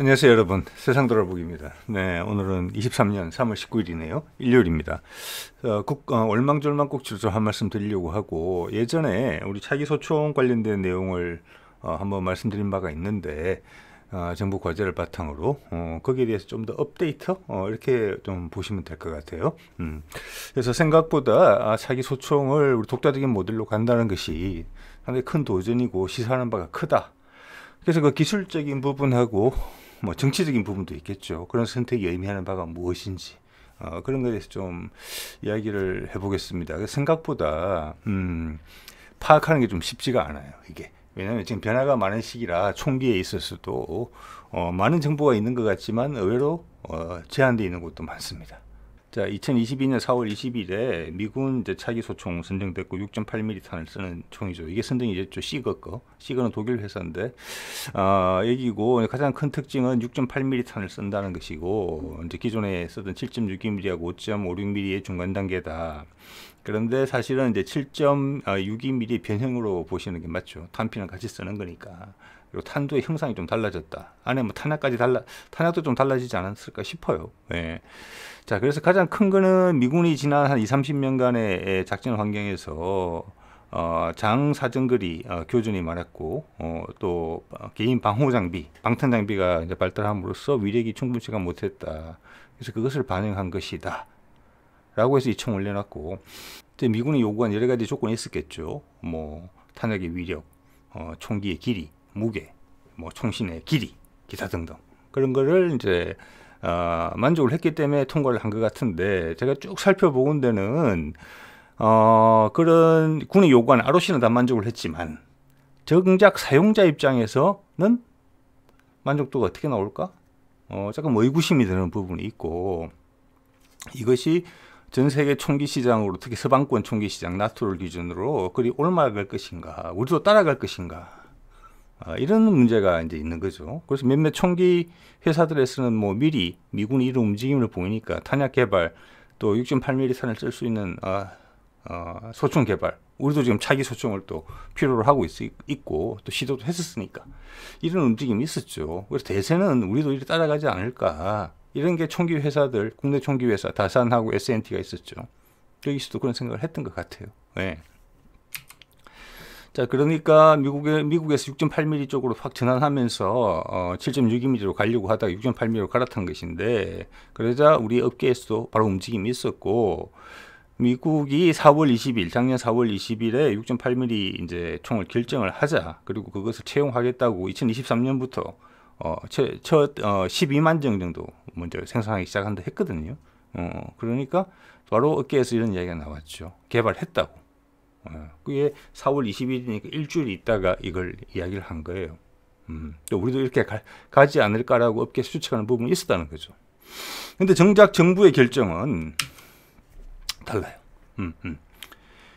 안녕하세요, 여러분. 세상 돌아보기입니다. 네, 오늘은 23년 3월 19일이네요. 일요일입니다. 어, 국, 어, 얼망졸망 꼭 주저 한 말씀 드리려고 하고 예전에 우리 차기 소총 관련된 내용을 어, 한번 말씀드린 바가 있는데 어, 정부 과제를 바탕으로 어, 거기에 대해서 좀 더 업데이트 어, 이렇게 좀 보시면 될 것 같아요. 음. 그래서 생각보다 아, 자기 소총을 우리 독자적인 모델로 간다는 것이 상당히 큰 도전이고 시사하는 바가 크다. 그래서 그 기술적인 부분하고 뭐 정치적인 부분도 있겠죠. 그런 선택이 의미하는 바가 무엇인지 어, 그런 것에 대해서 좀 이야기를 해보겠습니다. 생각보다 음, 파악하는 게 좀 쉽지가 않아요. 이게 왜냐하면 지금 변화가 많은 시기라 총기에 있어서도 어, 많은 정보가 있는 것 같지만 의외로 어, 제한되어 있는 것도 많습니다. 자, 2022년 4월 20일에 미군 이제 차기소총 선정됐고 6.8mm 탄을 쓰는 총이죠. 이게 선정이 이제 좀 시거 거. 시거는 독일 회사인데 아, 여기고 가장 큰 특징은 6.8mm 탄을 쓴다는 것이고 이제 기존에 쓰던 7.62mm하고 5.56mm의 중간 단계다. 그런데 사실은 이제 7.62mm 변형으로 보시는 게 맞죠. 탄피는 같이 쓰는 거니까. 그리고 탄도의 형상이 좀 달라졌다. 안에 뭐 탄약까지 달라, 탄약도 좀 달라지지 않았을까 싶어요. 예. 자, 그래서 가장 큰 거는 미군이 지난 한 20, 30년간의 예, 작전 환경에서 어, 장 사정거리 어, 교전이 많았고 어, 또 개인 방호 장비, 방탄 장비가 이제 발달함으로써 위력이 충분치가 못했다. 그래서 그것을 반영한 것이다. 라고 해서 이청 올려놨고 이제 미군이 요구한 여러 가지 조건이 있었겠죠. 뭐 탄약의 위력, 어, 총기의 길이, 무게, 뭐 총신의 길이, 기사 등등 그런 거를 이제 어, 만족을 했기 때문에 통과를 한 것 같은데 제가 쭉 살펴보건 데는 어, 그런 군의 요구한 ROC는 다 만족을 했지만 정작 사용자 입장에서는 만족도가 어떻게 나올까? 어, 조금 의구심이 드는 부분이 있고 이것이 전 세계 총기 시장으로 특히 서방권 총기 시장 나토를 기준으로 그리 올라갈 것인가 우리도 따라갈 것인가 아, 이런 문제가 이제 있는 거죠. 그래서 몇몇 총기 회사들에서는 뭐 미리 미군이 이런 움직임을 보이니까 탄약 개발 또 6.8mm 탄을 쓸 수 있는 아, 아, 소총 개발 우리도 지금 차기 소총을 또 필요로 하고 있, 있고 또 시도도 했었으니까 이런 움직임이 있었죠. 그래서 대세는 우리도 이렇게 따라가지 않을까 이런 게 총기 회사들 국내 총기 회사 다산하고 S&T가 있었죠. 여기서도 그런 생각을 했던 것 같아요. 네. 자, 그러니까 미국에, 미국에서 6.8mm 쪽으로 확 전환하면서 어, 7.6mm로 가려고 하다가 6.8mm로 갈아탄 것인데 그러자 우리 업계에서도 바로 움직임이 있었고 미국이 4월 20일, 작년 4월 20일에 6.8mm 이제 총을 결정을 하자 그리고 그것을 채용하겠다고 2023년부터 어, 첫, 첫 어, 12만 정 정도 먼저 생산하기 시작한다 했거든요. 어, 그러니까 바로 업계에서 이런 이야기가 나왔죠. 개발했다고. 어, 그게 4월 20일이니까 일주일 있다가 이걸 이야기를 한 거예요. 음, 또 우리도 이렇게 가, 지 않을까라고 업계 수측하는 부분이 있었다는 거죠. 근데 정작 정부의 결정은 달라요. 음, 음.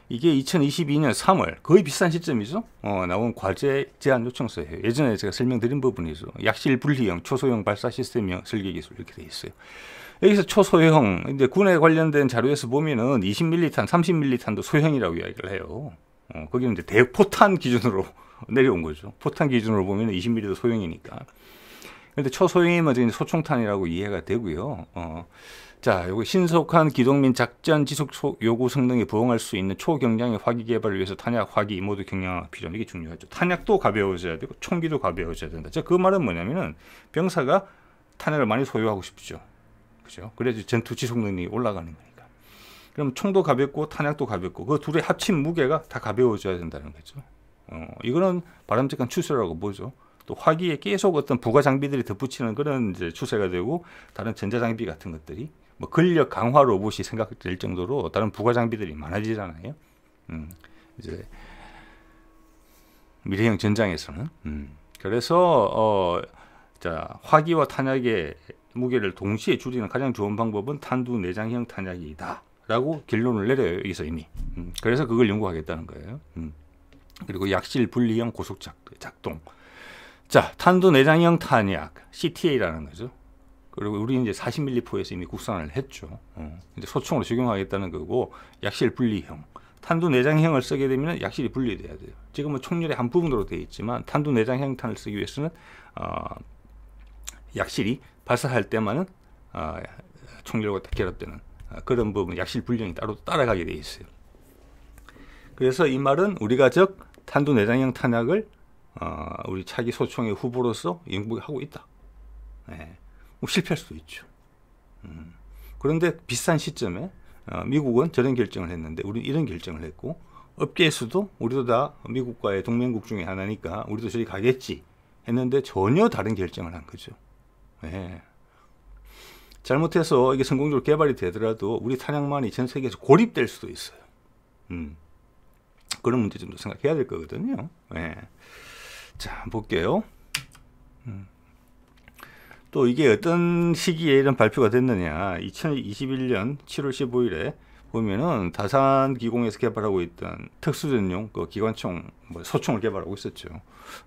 이게 2022년 3월 거의 비슷한 시점이죠. 어, 나온 과제 제안 요청서예요. 예전에 제가 설명드린 부분이죠. 약실 분리형, 초소형 발사 시스템형 설계 기술 이렇게 돼 있어요. 여기서 초소형 이제 군에 관련된 자료에서 보면은 20밀리탄, 30밀리탄도 소형이라고 이야기를 해요. 어, 거기는 이제 대포탄 기준으로 내려온 거죠. 포탄 기준으로 보면 20mm도 소형이니까. 근데 초소형이면 지금 소총탄이라고 이해가 되고요. 어, 자, 요거 신속한 기동민 작전 지속 요구 성능에 부응할 수 있는 초경량의 화기 개발을 위해서 탄약, 화기, 모두 경량화 필요한 게 중요하죠. 탄약도 가벼워져야 되고 총기도 가벼워져야 된다. 자, 그 말은 뭐냐면은 병사가 탄약을 많이 소유하고 싶죠. 그죠? 그래야지 전투 지속 능력이 올라가는 거니까. 그럼 총도 가볍고 탄약도 가볍고 그 둘의 합친 무게가 다 가벼워져야 된다는 거죠. 어, 이거는 바람직한 추세라고 보죠. 또 화기에 계속 어떤 부가 장비들이 덧붙이는 그런 이제 추세가 되고 다른 전자 장비 같은 것들이 뭐 근력 강화 로봇이 생각될 정도로 다른 부가 장비들이 많아지잖아요. 음, 이제 미래형 전장에서는 음, 그래서 어, 자 화기와 탄약의 무게를 동시에 줄이는 가장 좋은 방법은 탄두 내장형 탄약이다. 라고 결론을 내려요. 여기서 이미. 음, 그래서 그걸 연구하겠다는 거예요. 음. 그리고 약실 분리형 고속작 동 자, 탄두 내장형 탄약 CTA라는 거죠. 그리고 우리 는 이제 40밀리포에서 이미 국산을 했죠. 어. 이제 소총으로 적용하겠다는 거고 약실 분리형. 탄두 내장형을 쓰게 되면 약실이 분리돼야 돼요. 지금은 총열의 한 부분으로 되어 있지만 탄두 내장형 탄을 쓰기 위해서는 어, 약실이 발사할 때만은 어, 총열과 결합되는 어, 그런 부분 약실 불량이 따로 따라가게 돼 있어요. 그래서 이 말은 우리가 즉 탄두 내장형 탄약을 어, 우리 차기 소총의 후보로서 영국하고 있다. 예. 뭐 실패할 수도 있죠. 음. 그런데 비싼 시점에 어, 미국은 저런 결정을 했는데 우리 이런 결정을 했고 업계에서도 우리도 다 미국과의 동맹국 중에 하나니까 우리도 저기 가겠지 했는데 전혀 다른 결정을 한 거죠. 예. 잘못해서 이게 성공적으로 개발이 되더라도 우리 탄약만이 전 세계에서 고립될 수도 있어요. 음. 그런 문제점도 생각해야 될 거거든요. 예. 자, 볼게요. 음. 또 이게 어떤 시기에 이런 발표가 됐느냐. 2021년 7월 15일에 보면은 다산 기공에서 개발하고 있던 특수전용 그 기관총 뭐 소총을 개발하고 있었죠.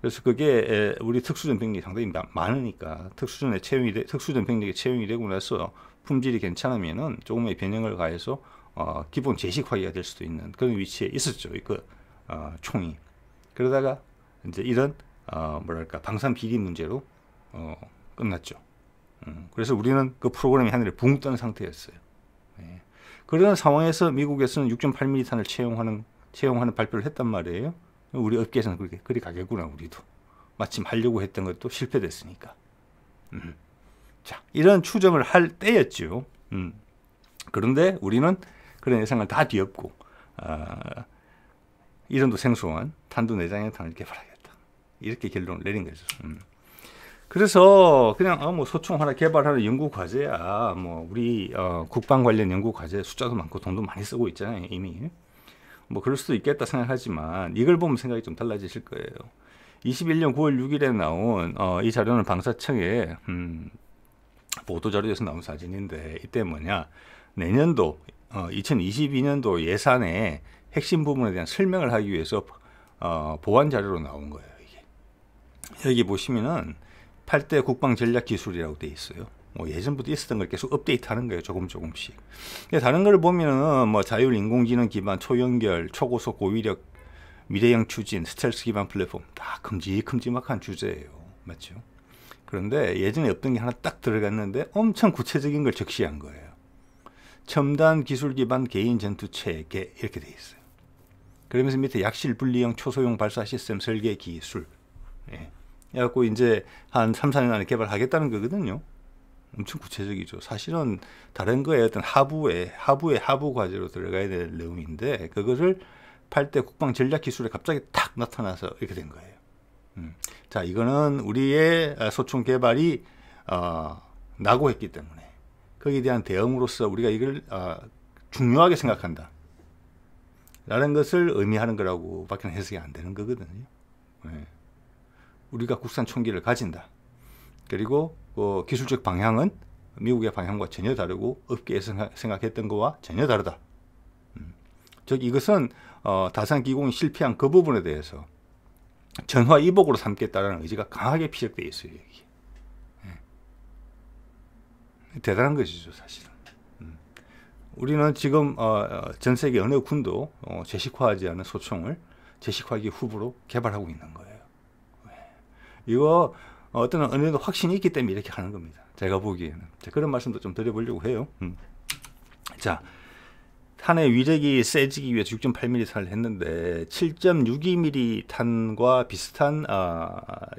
그래서 그게 우리 특수전 병력이 상당히 많으니까 특수전에 채용이 돼, 특수전 병력이 채용이 되고 나서 품질이 괜찮으면은 조금의 변형을 가해서 어, 기본 제식화기가 될 수도 있는 그런 위치에 있었죠. 그 어, 총이. 그러다가 이제 이런 어, 뭐랄까 방산 비리 문제로 어, 끝났죠. 음, 그래서 우리는 그 프로그램이 하늘에 붕떠 상태였어요. 예. 그런 상황에서 미국에서는 6.8mm 탄을 채용하는 채용하는 발표를 했단 말이에요. 우리 업계에서는 그렇게 그리 가겠구나 우리도 마침 하려고 했던 것도 실패됐으니까. 음. 자 이런 추정을 할 때였죠. 음. 그런데 우리는 그런 예상을 다 뒤엎고 아, 이름도 생소한 탄도 내장형탄을 개발하겠다 이렇게 결론을 내린 거죠. 음. 그래서 그냥 어, 뭐 소총 하나 개발하는 연구 과제야. 뭐 우리 어, 국방 관련 연구 과제 숫자도 많고 돈도 많이 쓰고 있잖아요 이미. 뭐 그럴 수도 있겠다 생각하지만 이걸 보면 생각이 좀 달라지실 거예요. 21년 9월 6일에 나온 어, 이 자료는 방사청의 음, 보도 자료에서 나온 사진인데 이때 뭐냐 내년도 어, 2022년도 예산의 핵심 부분에 대한 설명을 하기 위해서 어, 보완 자료로 나온 거예요. 이게. 여기 보시면은 8대 국방 전략 기술이라고 돼 있어요. 뭐 예전부터 있었던 걸 계속 업데이트하는 거예요. 조금 조금씩. 다른 걸 보면은 뭐 자율 인공지능 기반 초연결, 초고속 고위력 미래형 추진, 스텔스 기반 플랫폼 다큼지큼직한 주제예요. 맞죠? 그런데 예전에 없던 게 하나 딱 들어갔는데 엄청 구체적인 걸 적시한 거예요. 첨단 기술 기반 개인 전투 체계 이렇게 돼 있어요. 그러면서 밑에 약실 분리형 초소형 발사 시스템 설계 기술 예. 해갖고 이제 한 3, 4년 안에 개발하겠다는 거거든요. 엄청 구체적이죠. 사실은 다른 거에 어떤 하부에 하부에 하부 과제로 들어가야 될 내용인데 그거를 8대 국방 전략 기술에 갑자기 탁 나타나서 이렇게 된 거예요. 음. 자, 이거는 우리의 소총 개발이 어, 낙오했기 때문에 거기에 대한 대응으로서 우리가 이걸 어, 중요하게 생각한다. 라는 것을 의미하는 거라고밖에 해석이 안 되는 거거든요. 네. 우리가 국산 총기를 가진다. 그리고 어, 기술적 방향은 미국의 방향과 전혀 다르고 업계에서 생각했던 거와 전혀 다르다. 음. 이것은 어, 다산기공이 실패한 그 부분에 대해서 전화이복으로 삼겠다는 의지가 강하게 피력되어 있어요. 여기. 네. 예. 대단한 것이죠 사실은. 음. 우리는 지금 어, 어, 전 세계 어느 군도 어, 제식화하지 않은 소총을 제식화기 후보로 개발하고 있는 거예요. 이거 어떤 어느 정도 확신이 있기 때문에 이렇게 하는 겁니다. 제가 보기에는. 자, 그런 말씀도 좀 드려보려고 해요. 음. 자, 탄의 위력이 세지기 위해 6.8mm 탄을 했는데 7.62mm 탄과 비슷한 아,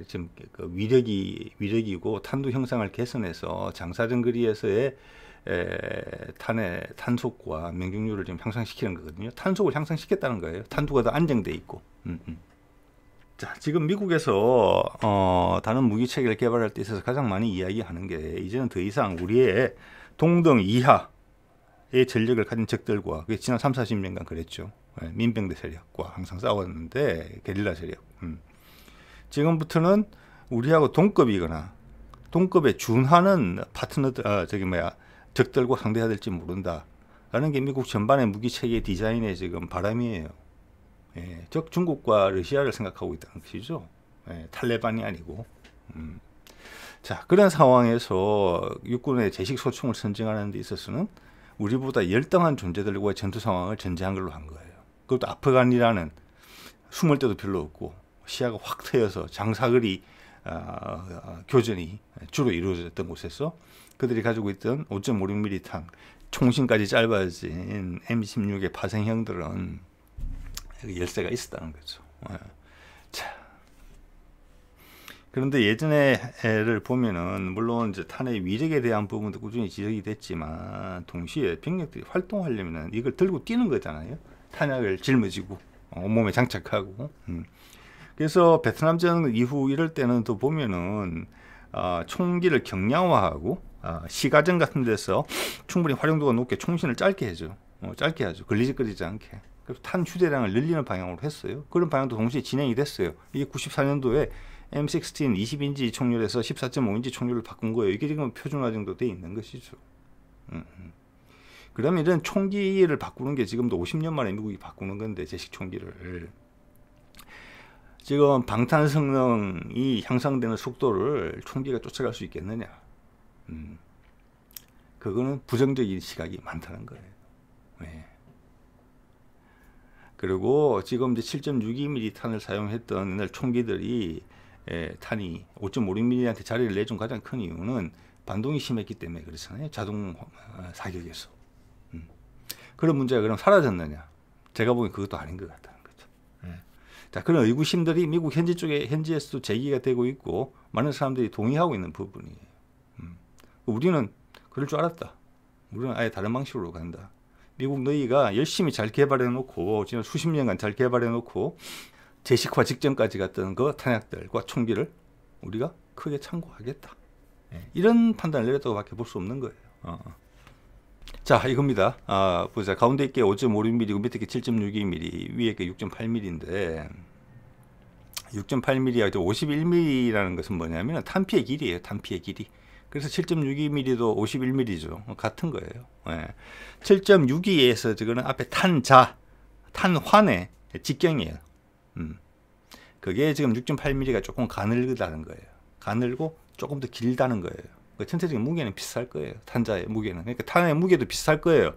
지금 그 위력이 위력이고 탄도 형상을 개선해서 장사정 거리에서의 에, 탄의 탄속과 명중률을 좀 향상시키는 거거든요. 탄속을 향상시켰다는 거예요. 탄도가더 안정돼 있고. 음, 음. 자, 지금 미국에서 어, 다른 무기 체계를 개발할 때 있어서 가장 많이 이야기하는 게 이제는 더 이상 우리의 동등 이하의 전력을 가진 적들과 그게 지난 3, 40년간 그랬죠. 예, 민병대 세력과 항상 싸웠는데 게릴라 세력. 음. 지금부터는 우리하고 동급이거나 동급에 준하는 파트너들, 아, 저기 뭐야 적들과 상대해야 될지 모른다라는 게 미국 전반의 무기 체계 디자인의 지금 바람이에요. 예, 즉 중국과 러시아를 생각하고 있다는 것이죠. 예, 탈레반이 아니고. 음. 자 그런 상황에서 육군의 제식 소총을 선정하는 데 있어서는 우리보다 열등한 존재들과의 전투 상황을 전제한 걸로 한 거예요. 그것도 아프간이라는 숨을 데도 별로 없고 시야가 확 트여서 장사거리 어, 교전이 주로 이루어졌던 곳에서 그들이 가지고 있던 5.56mm 탄 총신까지 짧아진 M16의 파생형들은 그 열쇠가 있었다는 거죠. 예. 자. 그런데 예전에를 보면은 물론 이제 탄핵 위력에 대한 부분도 꾸준히 지적이 됐지만 동시에 병력들이 활동하려면은 이걸 들고 뛰는 거잖아요. 탄약을 짊어지고 어, 온몸에 장착하고. 음. 그래서 베트남전 이후 이럴 때는 또 보면은 어, 총기를 경량화하고 어, 시가전 같은 데서 충분히 활용도가 높게 총신을 짧게 해줘. 어, 짧게 하죠. 걸리적거리지 않게. 그래서탄 휴대량을 늘리는 방향으로 했어요. 그런 방향도 동시에 진행이 됐어요. 이게 94년도에 M16 20인치 총률에서 14.5인치 총률을 바꾼 거예요. 이게 지금 표준화 정도 돼 있는 것이죠. 음. 음. 그러면 이런 총기를 바꾸는 게 지금도 50년 만에 미국이 바꾸는 건데 제식 총기를 지금 방탄 성능이 향상되는 속도를 총기가 쫓아갈 수 있겠느냐? 음. 그거는 부정적인 시각이 많다는 거예요. 네. 그리고 지금 이제 7.62mm 탄을 사용했던 옛날 총기들이 에, 예, 탄이 5.56mm한테 자리를 내준 가장 큰 이유는 반동이 심했기 때문에 그렇잖아요. 자동 어, 사격에서. 음. 그런 문제가 그럼 사라졌느냐? 제가 보기엔 그것도 아닌 것 같다는 거죠. 네. 자, 그런 의구심들이 미국 현지 쪽에, 현지에서도 제기가 되고 있고, 많은 사람들이 동의하고 있는 부분이에요. 음. 우리는 그럴 줄 알았다. 우리는 아예 다른 방식으로 간다. 미국 너희가 열심히 잘 개발해 놓고 지난 수십 년간 잘 개발해 놓고 제식화 직전까지 갔던 그 탄약들과 총기를 우리가 크게 참고하겠다. 예, 이런 판단을 내렸다고밖에 볼 수 없는 거예요. 어, 어. 자 이겁니다. 아, 보자 가운데 있게 5.56mm고 밑에 게 7.62mm, 위에 게 6.8mm인데 6.8mm와 51mm라는 것은 뭐냐면 탄피의 길이에요. 탄피의 길이. 그래서 7.62mm도 51mm죠. 같은 거예요. 예. 7.62에서 지금 앞에 탄자, 탄환의 직경이에요. 음. 그게 지금 6.8mm가 조금 가늘다는 거예요. 가늘고 조금 더 길다는 거예요. 그 전체적인 무게는 비쌀 거예요. 탄자의 무게는. 그러니까 탄의 무게도 비쌀 거예요.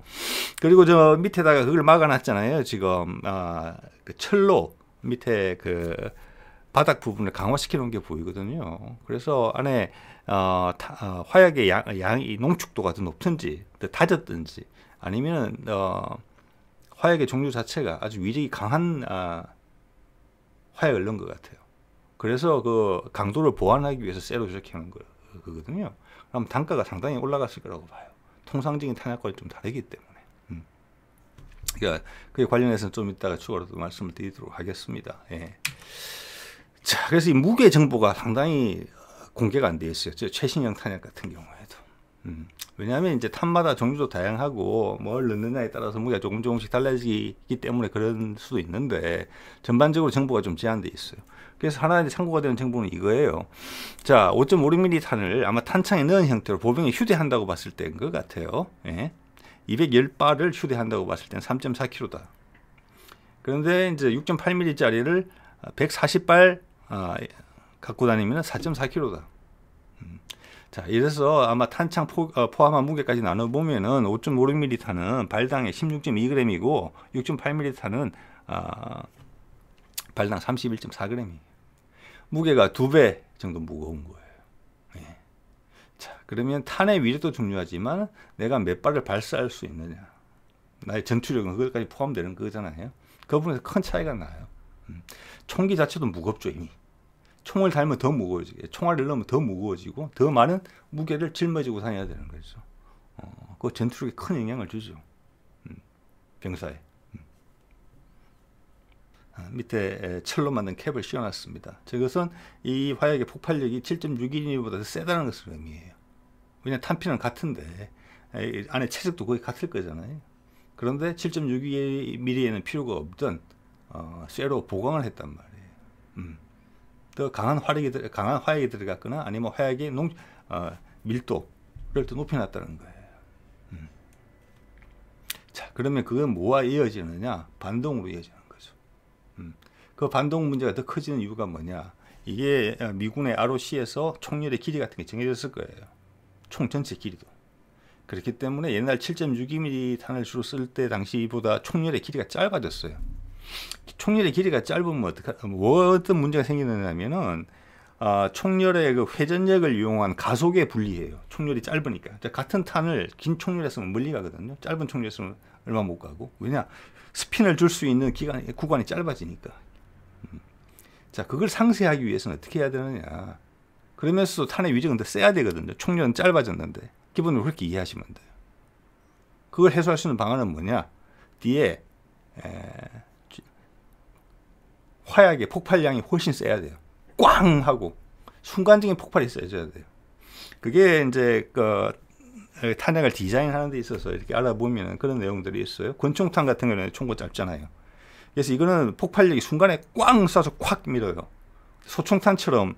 그리고 저 밑에다가 그걸 막아놨잖아요. 지금 아, 그 철로 밑에 그 바닥 부분을 강화시키는 게 보이거든요. 그래서 안에 어, 타, 어, 화약의 양, 양이 농축도가 더 높든지 더 다졌든지 아니면 어, 화약의 종류 자체가 아주 위력이 강한 아, 화약을 넣은 것 같아요. 그래서 그 강도를 보완하기 위해서 세로 조작하는 거, 거든요 그럼 단가가 상당히 올라갔을 거라고 봐요. 통상적인 탄약과는 좀 다르기 때문에. 음. 그러니까 그에 관련해서는 좀 이따가 추가로 말씀을 드리도록 하겠습니다. 예. 자, 그래서 이 무게 정보가 상당히 공개가 안 되어 있어요. 최신형 탄약 같은 경우에도. 음. 왜냐하면 이제 탄마다 종류도 다양하고 뭘 넣느냐에 따라서 무게가 조금 조금씩 달라지기 때문에 그런 수도 있는데 전반적으로 정보가 좀 제한되어 있어요. 그래서 하나 의 참고가 되는 정보는 이거예요. 자, 5.56mm 탄을 아마 탄창에 넣은 형태로 보병이 휴대한다고 봤을 때인 것 같아요. 예. 210발을 휴대한다고 봤을 때는 3.4kg다. 그런데 이제 6.8mm짜리를 140발 아, 갖고 다니면 4.4kg다. 음. 자, 이래서 아마 탄창 포, 어, 함한 무게까지 나눠보면은 5.56mm 발당에 16.2g이고 6.8mm 아, 발당 31.4g이에요. 무게가 두 배 정도 무거운 거예요. 예. 자, 그러면 탄의 위력도 중요하지만 내가 몇 발을 발사할 수 있느냐. 나의 전투력은 그것까지 포함되는 거잖아요. 그 부분에서 큰 차이가 나요. 음. 총기 자체도 무겁죠, 이미. 총을 달면 더 무거워지게 총알을 넣으면 더 무거워지고 더 많은 무게를 짊어지고 다녀야 되는 거죠. 어, 그 전투력에 큰 영향을 주죠. 음, 병사에. 음. 아, 밑에 철로 만든 캡을 씌워놨습니다. 저것은 이 화약의 폭발력이 7.6인이보다 세다는 것을 의미해요. 왜냐 탄피는 같은데 안에 체적도 거의 같을 거잖아요. 그런데 7.6mm에는 필요가 없던 어, 쇠로 보강을 했단 말이에요. 음. 더 강한 화력이 들, 강한 화약이 들어갔거나 아니면 화약의 농 어, 밀도를 더 높여놨다는 거예요. 음. 자 그러면 그건 뭐와 이어지느냐 반동으로 이어지는 거죠. 음. 그 반동 문제가 더 커지는 이유가 뭐냐 이게 어, 미군의 ROC에서 총열의 길이 같은 게 정해졌을 거예요. 총 전체 길이도. 그렇기 때문에 옛날 7.62mm 탄을 주로 쓸 때 당시보다 총열의 길이가 짧아졌어요. 총열의 길이가 짧으면 뭐 어떡하, 뭐 어떤 문제가 생기느냐면은 어, 총열의 그 회전력을 이용한 가속에 불리해요. 총열이 짧으니까. 같은 탄을 긴 총열에 쓰면 멀리 가거든요. 짧은 총열에 쓰면 얼마 못 가고. 왜냐? 스핀을 줄 수 있는 기간, 구간이 짧아지니까. 음. 자, 그걸 상쇄하기 위해서는 어떻게 해야 되느냐. 그러면서도 탄의 위적은 더 세야 되거든요. 총열은 짧아졌는데. 기본으로 그렇게 이해하시면 돼요. 그걸 해소할 수 있는 방안은 뭐냐? 뒤에, 에, 화약의 폭발량이 훨씬 세야 돼요. 꽝 하고 순간적인 폭발이 세져야 돼요. 그게 이제 그 탄약을 디자인하는 데 있어서 이렇게 알아보면 그런 내용들이 있어요. 권총탄 같은 경우는 총고 짧잖아요. 그래서 이거는 폭발력이 순간에 꽝 쏴서 콱 밀어요. 소총탄처럼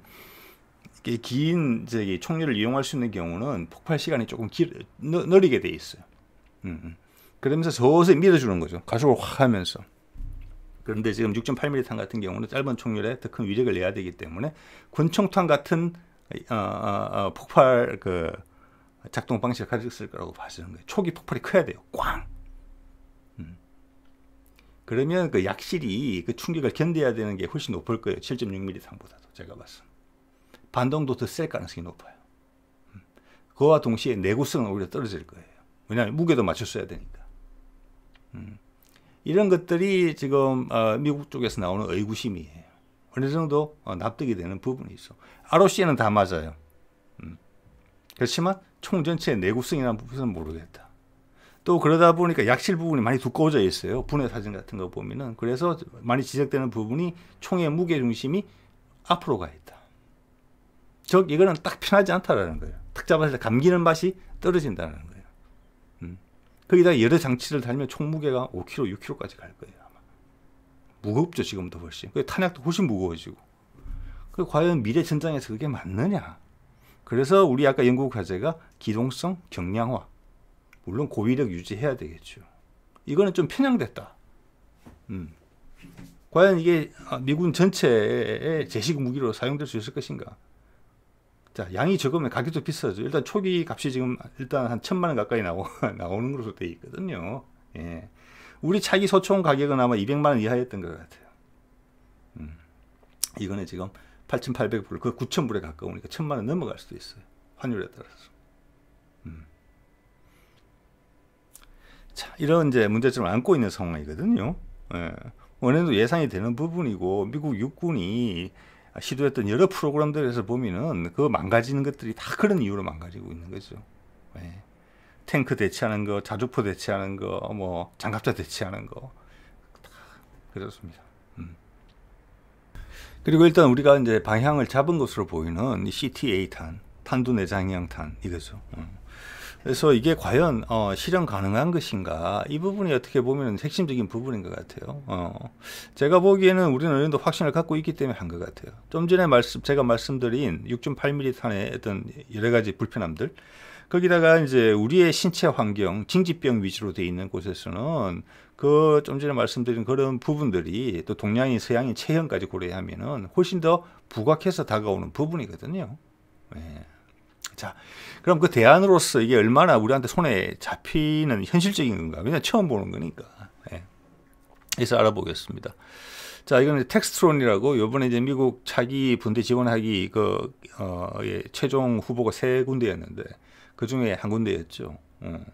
긴 저기 총류를 이용할 수 있는 경우는 폭발 시간이 조금 길, 느리게 돼 있어요. 음. 음. 그러면서 서서히 밀어주는 거죠. 가속을 확 하면서. 그런데 지금 6.8mm탄 같은 경우는 짧은 총률에 더 큰 위력을 내야 되기 때문에 권총탄 같은 어, 어, 어, 폭발 그 작동 방식을 가지고 있을 거라고 봐주는 거예요. 초기 폭발이 커야 돼요. 꽝. 음. 그러면 그 약실이 그 충격을 견뎌야 되는 게 훨씬 높을 거예요. 7.6mm상보다도 제가 봤을 반동도 더 셀 가능성이 높아요. 음. 그와 동시에 내구성은 오히려 떨어질 거예요. 왜냐하면 무게도 맞췄어야 되니까. 음. 이런 것들이 지금 어, 미국 쪽에서 나오는 의구심이에요. 어느 정도 어, 납득이 되는 부분이 있어. ROC는 다 맞아요. 음. 그렇지만 총전체의 내구성이라는 부분은 모르겠다. 또 그러다 보니까 약실 부분이 많이 두꺼워져 있어요. 분해 사진 같은 거 보면은 그래서 많이 지적되는 부분이 총의 무게 중심이 앞으로 가 있다. 즉 이거는 딱 편하지 않다라는 거예요. 탁 잡았을 때 감기는 맛이 떨어진다는 거예요. 거기다 여러 장치를 달면 총무게가 5kg, 6kg까지 갈 거예요. 아마. 무겁죠, 지금도 훨씬. 탄약도 훨씬 무거워지고. 그 과연 미래 전장에서 그게 맞느냐? 그래서 우리 아까 연구 과제가 기동성 경량화. 물론 고위력 유지해야 되겠죠. 이거는 좀 편향됐다. 음. 과연 이게 미군 전체에 제식 무기로 사용될 수 있을 것인가? 자, 양이 적으면 가격도 비싸죠. 일단 초기 값이 지금 일단 한 천만 원 가까이 나오, 나오는 것으로 돼 있거든요. 예. 우리 차기 소총 가격은 아마 200만 원 이하였던 것 같아요. 음. 이거는 지금 8,800불, 그 9,000불에 가까우니까 1만원 넘어갈 수도 있어요. 환율에 따라서. 음. 자, 이런 이제 문제점을 안고 있는 상황이거든요. 예. 원래도 예상이 되는 부분이고 미국 육군이 시도했던 여러 프로그램들에서 보면은 그 망가지는 것들이 다 그런 이유로 망가지고 있는 거죠. 예. 탱크 대체하는 거, 자주포 대체하는 거, 뭐 장갑차 대체하는 거, 다 그렇습니다. 음. 그리고 일단 우리가 이제 방향을 잡은 것으로 보이는 CTA 탄, 탄두 내장형탄 이거죠. 음. 그래서 이게 과연 어, 실현 가능한 것인가 이 부분이 어떻게 보면 핵심적인 부분인 것 같아요. 어. 제가 보기에는 우리는 어느 정도 확신을 갖고 있기 때문에 한 것 같아요. 좀 전에 말씀 제가 말씀드린 6.8mm 탄의 어떤 여러 가지 불편함들 거기다가 이제 우리의 신체 환경 징집병 위주로 돼 있는 곳에서는 그 좀 전에 말씀드린 그런 부분들이 또 동양인 서양인 체형까지 고려하면은 훨씬 더 부각해서 다가오는 부분이거든요. 네. 자, 그럼 그 대안으로서 이게 얼마나 우리한테 손에 잡히는 현실적인 건가? 그냥 처음 보는 거니까. 예. 그래서 알아보겠습니다. 자, 이거는 텍스트론이라고 요번에 이제 미국 차기 분대 지원하기 그, 어, 예, 최종 후보가 세 군데였는데 그 중에 한 군데였죠. 음.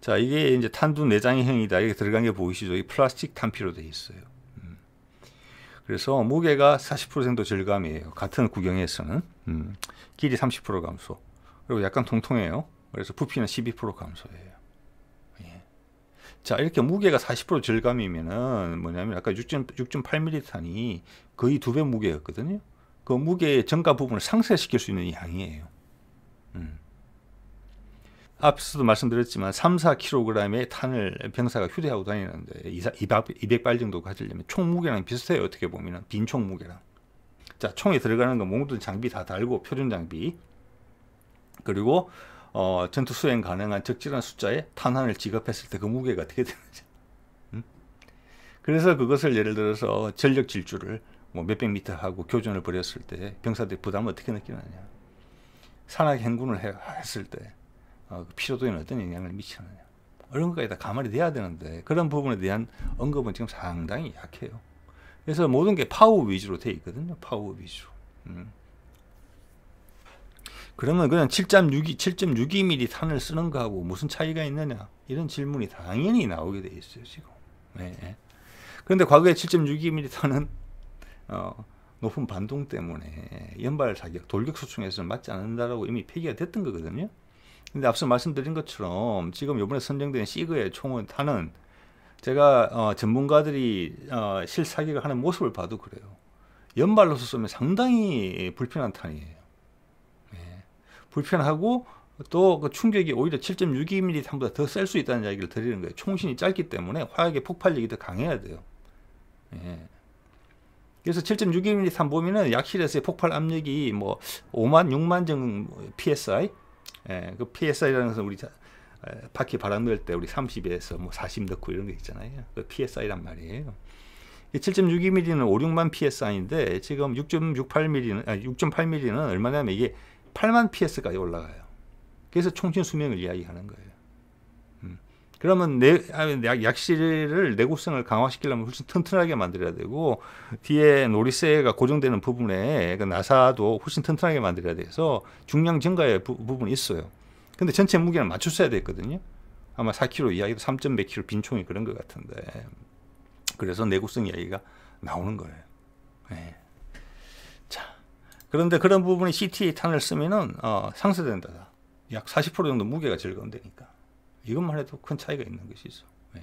자, 이게 이제 탄두 내장형이다. 이렇게 들어간 게 보이시죠? 이 플라스틱 탄피로 되어 있어요. 그래서 무게가 40% 정도 절감이에요. 같은 구경에서는 음, 길이 30% 감소. 그리고 약간 통통해요. 그래서 부피는 12% 감소예요. 예. 자 이렇게 무게가 40% 절감이면은 뭐냐면 아까 6.8mm 탄이 거의 두 배 무게였거든요. 그 무게의 전가 부분을 상쇄시킬 수 있는 양이에요. 음. 앞서도 말씀드렸지만 3, 4kg의 탄을 병사가 휴대하고 다니는데 200발 정도 가지려면 총 무게랑 비슷해요. 어떻게 보면 빈 총 무게랑. 자, 총에 들어가는 건 모든 장비 다 달고 표준 장비 그리고 어, 전투 수행 가능한 적절한 숫자의 탄환을 지급했을 때 그 무게가 어떻게 되는지. 음? 그래서 그것을 예를 들어서 전력 질주를 뭐 몇백 미터 하고 교전을 벌였을 때 병사들이 부담을 어떻게 느끼느냐. 산악 행군을 했을 때 어, 피로도에 그 는 어떤 영향을 미치느냐 이런 것까지 다 가만히 돼야 되는데 그런 부분에 대한 언급은 지금 상당히 약해요. 그래서 모든 게 파워 위주로 돼 있거든요. 파워 위주 음. 그러면 그냥 7.62, 7.62mm 탄을 쓰는 거하고 무슨 차이가 있느냐? 이런 질문이 당연히 나오게 돼 있어요, 지금. 네. 그런데 과거에 7.62mm 탄은 어, 높은 반동 때문에 연발 사격, 돌격 소총에서 맞지 않는다라고 이미 폐기가 됐던 거거든요. 근데 앞서 말씀드린 것처럼 지금 요번에 선정된 시그의 총은 타는 제가 어, 전문가들이 어, 실사격을 하는 모습을 봐도 그래요. 연발로서 쏘면 상당히 불편한 탄이에요. 예. 불편하고 또 그 충격이 오히려 7.62mm 탄보다 더 셀 수 있다는 이야기를 드리는 거예요. 총신이 짧기 때문에 화약의 폭발력이 더 강해야 돼요. 예. 그래서 7.62mm 탄 보면은 약실에서의 폭발 압력이 뭐 5만 6만 정도 psi 예, 그 PSI라는 것은 우리 자, 에, 예, 바퀴 바람 넣을 때 우리 30에서 뭐 40 넣고 이런 게 있잖아요. 그 PSI란 말이에요. 7.62mm는 5, 6만 PSI인데 지금 6.68mm는 아, 6.8mm는 얼마냐면 이게 8만 PS까지 올라가요. 그래서 총신 수명을 이야기하는 거예요. 그러면 내, 아, 약, 약실을 내구성을 강화시키려면 훨씬 튼튼하게 만들어야 되고 뒤에 노리세가 고정되는 부분에 그 나사도 훨씬 튼튼하게 만들어야 돼서 중량 증가의 부, 분이 있어요. 근데 전체 무게는 맞춰줘야 되거든요. 아마 4kg 이하이고 3몇 k g 빈총이 그런 것 같은데 그래서 내구성 이야기가 나오는 거예요. 네. 자 그런데 그런 부분이 CT 탄을 쓰면은 어, 상쇄된다. 약 40% 정도 무게가 절감되니까. 이것만 해도 큰 차이가 있는 것이죠. 예.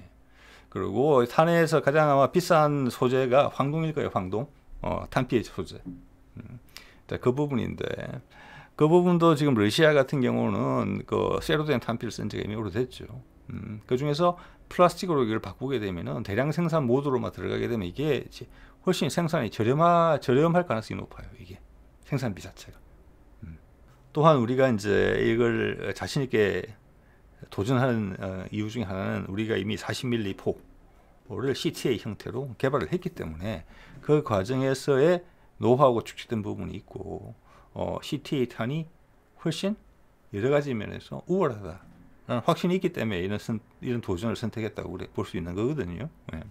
그리고 산에서 가장 아마 비싼 소재가 황동일 거예요. 황동 어, 탄피의 소재. 음. 그 부분인데 그 부분도 지금 러시아 같은 경우는 그 쇠로 된 탄피를 쓴 지가 이미 오래됐죠. 음, 그 중에서 플라스틱으로 이걸 바꾸게 되면은 대량 생산 모드로만 들어가게 되면 이게 훨씬 생산이 저렴하, 저렴할 가능성이 높아요. 이게 생산비 자체가. 음. 또한 우리가 이제 이걸 자신있게 도전하는 어, 이유 중에 하나는 우리가 이미 40mm 포를 CTA 형태로 개발을 했기 때문에 그 과정에서의 노하우가 축적된 부분이 있고 어, CTA 탄이 훨씬 여러 가지 면에서 우월하다라는 확신이 있기 때문에 이런, 선, 이런 도전을 선택했다고 그래, 볼수 있는 거거든요. 네.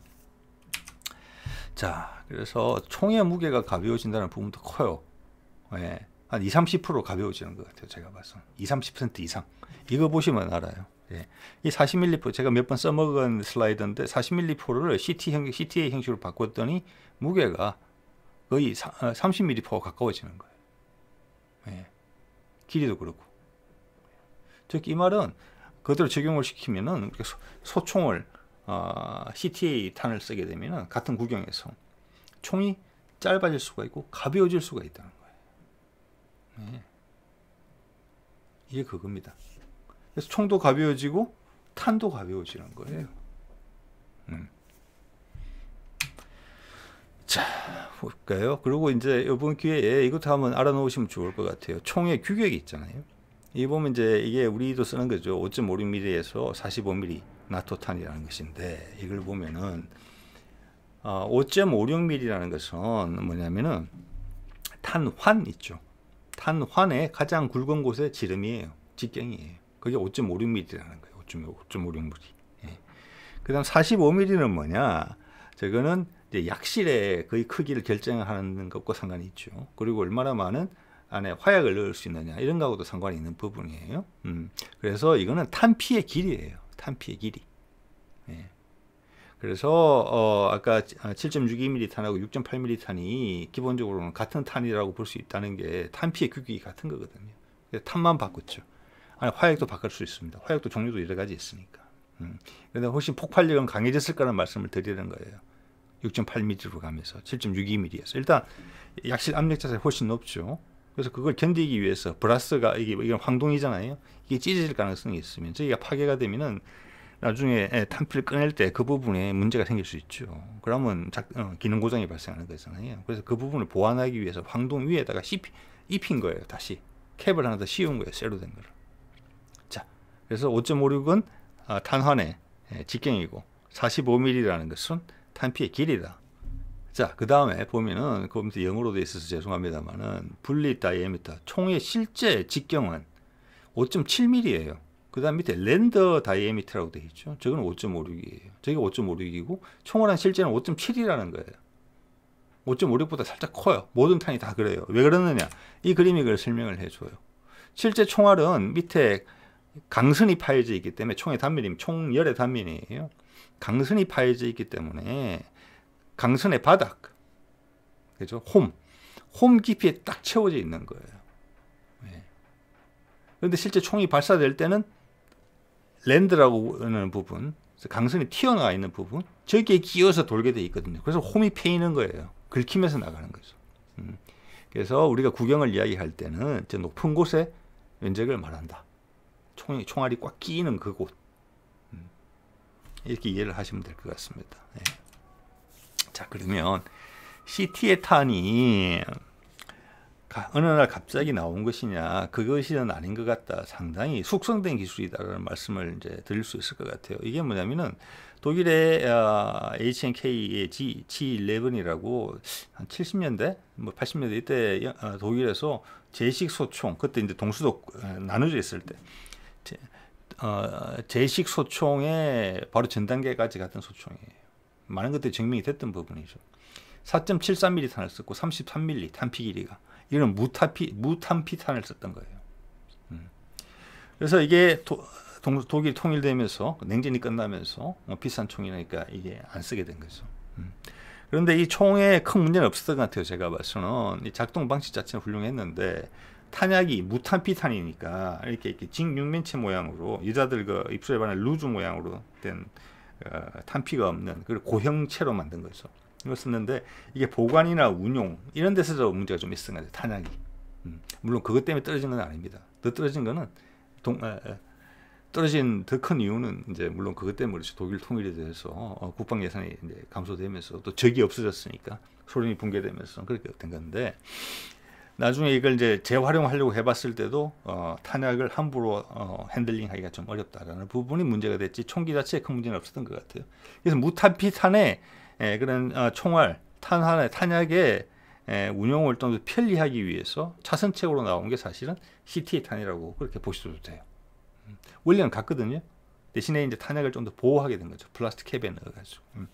자, 그래서 총의 무게가 가벼워진다는 부분도 커요. 네. 한 20, 30% 가벼워지는 것 같아요. 제가 봐서. 20, 30% 이상. 이거 보시면 알아요. 예. 이 40ml 제가 몇 번 써먹은 슬라이드인데 40ml를 CT 형, CTA 형식으로 바꿨더니 무게가 거의 30ml가 어, 가까워지는 거예요. 예. 길이도 그렇고. 즉이 말은 그대로 적용을 시키면은 소, 총을 어, CTA 탄을 쓰게 되면은 같은 구경에서 총이 짧아질 수가 있고 가벼워질 수가 있다 예. 이게 그겁니다. 그래서 총도 가벼워지고 탄도 가벼워지는 거예요. 음. 자, 볼까요? 그리고 이제 이번 기회에 이것도 한번 알아놓으시면 좋을 것 같아요. 총의 규격이 있잖아요. 이 보면 이제 이게 우리도 쓰는 거죠. 5.56mm에서 45mm 나토탄이라는 것인데 이걸 보면은 5.56mm라는 어, 것은 뭐냐면은 탄환 있죠. 탄 환의 가장 굵은 곳의 지름이에요. 직경이에요. 그게 5.56mm라는 거예요. 5.56mm. 예. 그 다음 45mm는 뭐냐? 저거는 이제 약실의 거의 크기를 결정하는 것과 상관이 있죠. 그리고 얼마나 많은 안에 화약을 넣을 수 있느냐 이런 거하고도 상관이 있는 부분이에요. 음. 그래서 이거는 탄피의 길이에요. 탄피의 길이. 예. 그래서 어 아까 7.62mm 아, 탄하고 6.8mm 탄이 기본적으로는 같은 탄이라고 볼 수 있다는 게탄피의 규격이 같은 거거든요. 탄만 바꿨죠. 아니 화약도 바꿀 수 있습니다. 화약도 종류도 여러 가지 있으니까. 음. 그런데 훨씬 폭발력은 강해졌을 거라는 말씀을 드리는 거예요. 6.8mm로 가면서 7.62mm에서 일단 약실 압력 자체가 훨씬 높죠. 그래서 그걸 견디기 위해서 브라스가 이게, 이게 황동이잖아요. 이게 찢어질 가능성이 있으면 저희가 파괴가 되면은 나중에 탄피를 예, 꺼낼 때 그 부분에 문제가 생길 수 있죠. 그러면 작, 어, 기능 고장이 발생하는 거잖아요. 그래서 그 부분을 보완하기 위해서 황동 위에다가 씹, 입힌 거예요. 다시 캡을 하나 더 씌운 거예요. 쇠로 된 거를. 자, 그래서 5.56은 아, 탄환의 예, 직경이고 45mm라는 것은 탄피의 길이다. 자, 그 다음에 보면은 그 밑에 영어로 돼 있어서 죄송합니다만은 분리 다이아미터 총의 실제 직경은 5.7mm예요. 그 다음 밑에 랜더 다이아미터라고 되어 있죠. 저건 5.56이에요. 저게 5.56이고 총알한 실제는 5.7이라는 거예요. 5.56보다 살짝 커요. 모든 탄이 다 그래요. 왜 그러느냐? 이 그림이 그걸 설명을 해줘요. 실제 총알은 밑에 강선이 파여져 있기 때문에 총의 단면이 총열의 단면이에요. 강선이 파여져 있기 때문에 강선의 바닥, 그죠? 홈, 홈 깊이에 딱 채워져 있는 거예요. 예. 그런데 실제 총이 발사될 때는 랜드라고는 하 부분, 강선이 튀어나와 있는 부분, 저기에 끼어서 돌게 돼 있거든요. 그래서 홈이 패이는 거예요. 긁히면서 나가는 거죠. 음. 그래서 우리가 구경을 이야기할 때는 저 높은 곳에 면적을 말한다. 총, 총알이 꽉 끼이는 그곳. 음. 이렇게 이해를 하시면 될 것 같습니다. 예. 자, 그러면 시티의 탄이 어느 날 갑자기 나온 것이냐 그것이 아닌 것 같다 상당히 숙성된 기술이다라는 말씀을 이제 드릴 수 있을 것 같아요 이게 뭐냐면은 독일의 어, HNK의 G, G11이라고 한 70년대 뭐 80년대 이때 어, 독일에서 제식 소총 그때 이제 동수도 나누져 있을 때 제, 어, 제식 소총의 바로 전 단계까지 갔던 소총이에요 많은 것들이 증명이 됐던 부분이죠 4.7 3 m m 탄을 썼고 33mm 탄피 길이가 이거는 무타피, 무탄피탄을 썼던 거예요. 음. 그래서 이게 도, 동, 독일 통일되면서 냉전이 끝나면서 뭐 비싼 총이니까 이게 안 쓰게 된 거죠. 음. 그런데 이 총에 큰 문제는 없었던 것 같아요. 제가 봐서는 이 작동 방식 자체는 훌륭했는데 탄약이 무탄피탄이니까 이렇게 이렇게 징육면체 모양으로 여자들 그 입술에 반한 루즈 모양으로 된 어, 탄피가 없는 그 고형체로 만든 거죠. 이거 썼는데 이게 보관이나 운용 이런 데서 도 문제가 좀 있었던 것 같아요. 탄약이. 음, 물론 그것 때문에 떨어진 건 아닙니다. 더 떨어진 거는 동, 에, 에, 떨어진 더 큰 이유는 이제 물론 그것 때문에 그렇죠. 독일 통일에 대해서 어, 국방 예산이 이제 감소되면서 또 적이 없어졌으니까 소련이 붕괴되면서 그렇게 된 건데 나중에 이걸 이제 재활용하려고 해봤을 때도 어, 탄약을 함부로 어, 핸들링하기가 좀 어렵다라는 부분이 문제가 됐지 총기 자체에 큰 문제는 없었던 것 같아요. 그래서 무탄피탄에 에, 예, 그런 어, 총알 탄환의 탄약의 에, 운용 활동도 편리하기 위해서 차선책으로 나온 게 사실은 CT 탄이라고 그렇게 보시도 돼요. 음, 원래는 같거든요. 대신에 이제 탄약을 좀 더 보호하게 된 거죠. 플라스틱 캡에 넣어가지고. 음.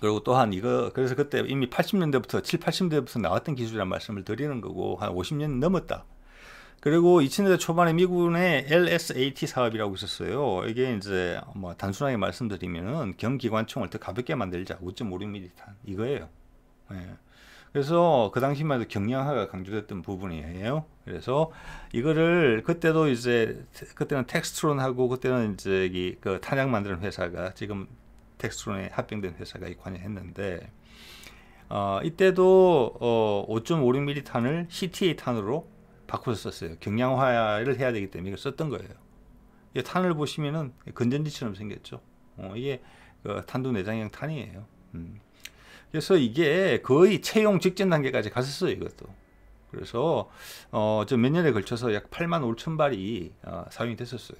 그리고 또한 이거 그래서 그때 이미 80년대부터 7, 80년대부터 나왔던 기술이라 말씀을 드리는 거고 한 50년 넘었다. 그리고 2000년대 초반에 미군의 LSAT 사업이라고 있었어요. 이게 이제 뭐 단순하게 말씀드리면은 경기관총을 더 가볍게 만들자 5.56mm 탄 이거예요. 예. 그래서 그 당시만 해도 경량화가 강조됐던 부분이에요. 그래서 이거를 그때도 이제 그때는 텍스트론하고 그때는 이제 그 탄약 만드는 회사가 지금 텍스트론에 합병된 회사가 관여했는데 어, 이때도 어, 5.56mm 탄을 CTA 탄으로 바꿔서 썼어요. 경량화를 해야 되기 때문에 이걸 썼던 거예요. 이 탄을 보시면은 건전지처럼 생겼죠. 어, 이게 그 탄두 내장형 탄이에요. 음. 그래서 이게 거의 채용 직전 단계까지 갔었어요. 이것도. 그래서 어, 저몇 년에 걸쳐서 약 8만 5천 발이 어, 사용이 됐었어요.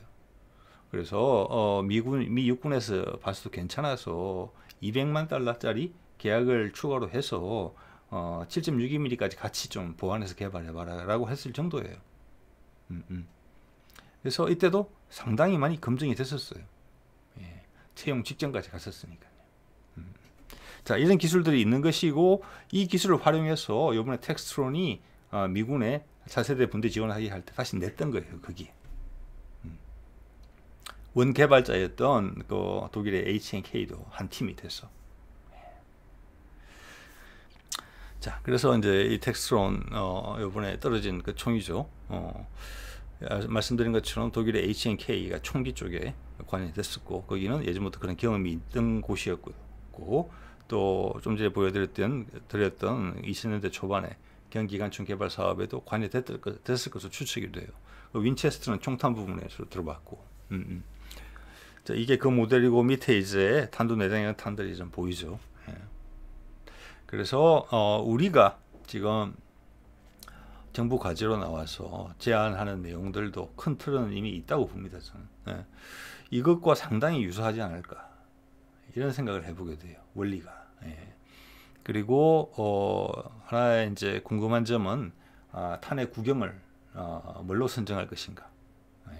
그래서 어, 미군 미 육군에서 봤을 때 괜찮아서 200만 달러짜리 계약을 추가로 해서 어, 7.62mm까지 같이 좀 보완해서 개발해봐라라고 했을 정도예요. 음, 음. 그래서 이때도 상당히 많이 검증이 됐었어요. 예, 채용 직전까지 갔었으니까요. 음. 음. 자, 이런 기술들이 있는 것이고 이 기술을 활용해서 요번에 텍스트론이 어, 미군의 차세대 분대 지원하기 할 때 다시 냈던 거예요. 거기. 음. 원 개발자였던 그 독일의 HNK도 한 팀이 돼서 자, 그래서 이제 이 텍스론, 어, 요번에 떨어진 그 총이죠. 어, 말씀드린 것처럼 독일의 HNK가 총기 쪽에 관련이 됐었고, 거기는 예전부터 그런 경험이 있던 곳이었고, 또 좀 전에 보여드렸던, 드렸던 20년대 초반에 경기관총 개발 사업에도 관여됐을 것으로 추측이 돼요. 그 윈체스트는 총탄 부분에서 들어봤고, 음, 음. 자, 이게 그 모델이고 밑에 이제 탄두 내장형 탄들이 좀 보이죠. 그래서 어, 우리가 지금 정부 과제로 나와서 제안하는 내용들도 큰 틀은 이미 있다고 봅니다. 저는 네. 이것과 상당히 유사하지 않을까 이런 생각을 해보게 돼요. 원리가. 예. 그리고 어, 하나의 이제 궁금한 점은 아, 탄의 구경을 어, 뭘로 선정할 것인가. 예.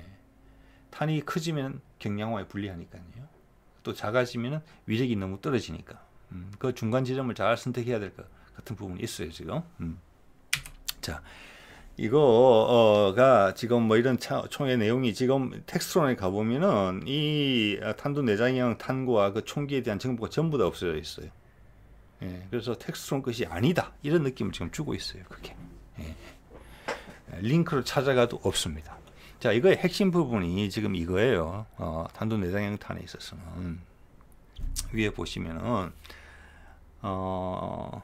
탄이 커지면 경량화에 불리하니까요. 또 작아지면 위력이 너무 떨어지니까. 음, 그 중간 지점을 잘 선택해야 될 것 같은 부분이 있어요 지금. 음. 자, 이거가 어, 지금 뭐 이런 차, 총의 내용이 지금 텍스트론에 가보면은 이 아, 탄두 내장형 탄고와 그 총기에 대한 정보가 전부 다 없어져 있어요. 예, 그래서 텍스트론 것이 아니다 이런 느낌을 지금 주고 있어요. 그게 예. 링크를 찾아가도 없습니다. 자, 이거의 핵심 부분이 지금 이거예요. 어, 탄두 내장형 탄에 있어서는 위에 보시면은 어,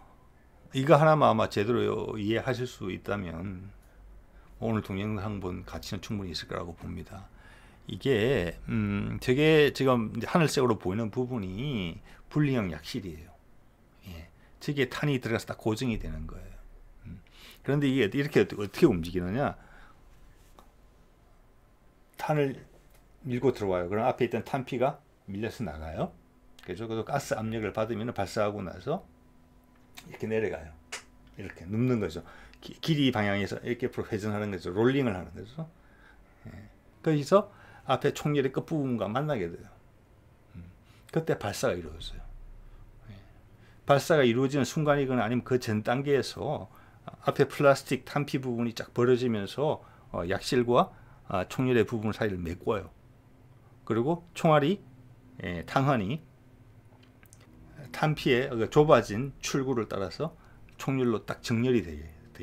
이거 하나만 아마 제대로 이해하실 수 있다면 오늘 동영상 본 가치는 충분히 있을 거라고 봅니다. 이게 음, 되게 지금 하늘색으로 보이는 부분이 분리형 약실이에요. 예. 저기 탄이 들어가서 다 고정이 되는 거예요. 음, 그런데 이게 이렇게 어떻게 움직이느냐? 탄을 밀고 들어와요. 그럼 앞에 있던 탄피가 밀려서 나가요. 적어서 그 가스 압력을 받으면 발사하고 나서 이렇게 내려가요. 이렇게 눕는 거죠. 길이 방향에서 이렇게 회전하는 거죠. 롤링을 하는 거죠. 예. 거기서 앞에 총열의 끝부분과 만나게 돼요. 음. 그때 발사가 이루어져요. 예. 발사가 이루어지는 순간이거나 아니면 그 전 단계에서 앞에 플라스틱 탄피 부분이 쫙 벌어지면서 어, 약실과 아, 총열의 부분 사이를 메꿔요. 그리고 총알이 예, 탄환이 탄피의 그러니까 좁아진 출구를 따라서 총률로 딱 정렬이 되어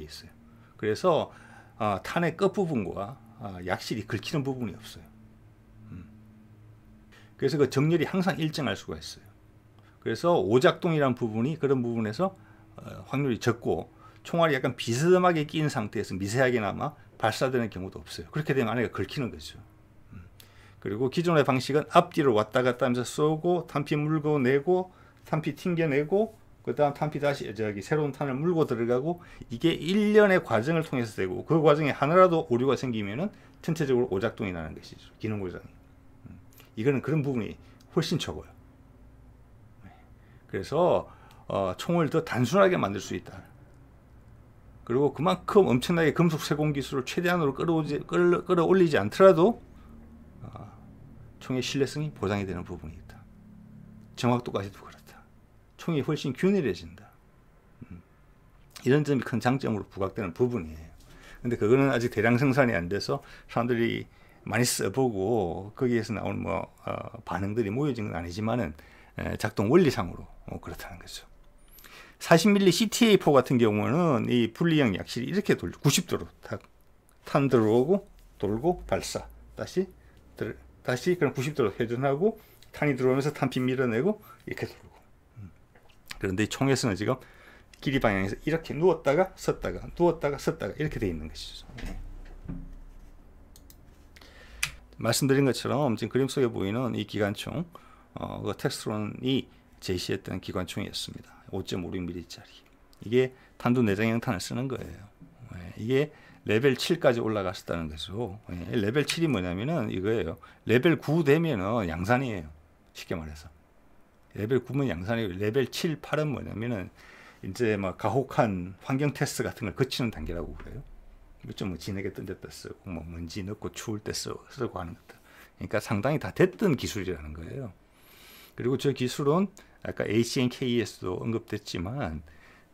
있어요. 그래서 어, 탄의 끝부분과 어, 아, 약실이 긁히는 부분이 없어요. 음. 그래서 그 정렬이 항상 일정할 수가 있어요. 그래서 오작동이라는 부분이 그런 부분에서 어, 확률이 적고 총알이 약간 비스듬하게 끼 상태에서 미세하게나마 발사되는 경우도 없어요. 그렇게 되면 안에가 긁히는 거죠. 음. 그리고 기존의 방식은 앞뒤를 왔다 갔다 하면서 쏘고 단피 물고 내고 탄피 튕겨내고 그 다음 탄피 다시 저기 새로운 탄을 물고 들어가고 이게 일련의 과정을 통해서 되고 그 과정에 하나라도 오류가 생기면은 전체적으로 오작동이 나는 것이죠 기능 고장이 음. 이거는 그런 부분이 훨씬 적어요 네. 그래서 어, 총을 더 단순하게 만들 수 있다 그리고 그만큼 엄청나게 금속 세공 기술을 최대한으로 끌어오지, 끌 끌어올리지 않더라도 어, 총의 신뢰성이 보장이 되는 부분이 있다 정확도까지도 총이 훨씬 균일해진다. 음. 이런 점이 큰 장점으로 부각되는 부분이에요. 근데 그거는 아직 대량 생산이 안 돼서 사람들이 많이 써보고 거기에서 나온 뭐 어, 반응들이 모여진 건 아니지만은 에, 작동 원리상으로 어, 그렇다는 거죠. 40mm CTA4 같은 경우는 이 분리형 약실이 이렇게 돌 90도로 탁, 탄 들어오고 돌고 발사 다시 들, 다시 그럼 90도로 회전하고 탄이 들어오면서 탄핀 밀어내고 이렇게 돌고 그런데 이 총에서는 지금 길이 방향에서 이렇게 누웠다가 섰다가 누웠다가 섰다가 이렇게 돼 있는 것이죠. 네. 말씀드린 것처럼 지금 그림 속에 보이는 이 기관총 어, 그 텍스트론이 제시했던 기관총이었습니다. 5.56mm짜리. 이게 탄두 내장 형탄을 쓰는 거예요. 네. 이게 레벨 7까지 올라갔었다는 거죠. 네. 레벨 7이 뭐냐면은 이거예요. 레벨 9 되면은 양산이에요. 쉽게 말해서. 레벨 9면 양산이고 레벨 7, 8은 뭐냐면은 이제 막 뭐 가혹한 환경 테스트 같은 걸 거치는 단계라고 그래요. 좀뭐 진흙에 던졌 때 쓰고 뭐 먼지 넣고 추울 때 쓰고, 쓰고 하는 것들. 그러니까 상당히 다 됐던 기술이라는 거예요. 그리고 저 기술은 아까 h n k 에도 언급됐지만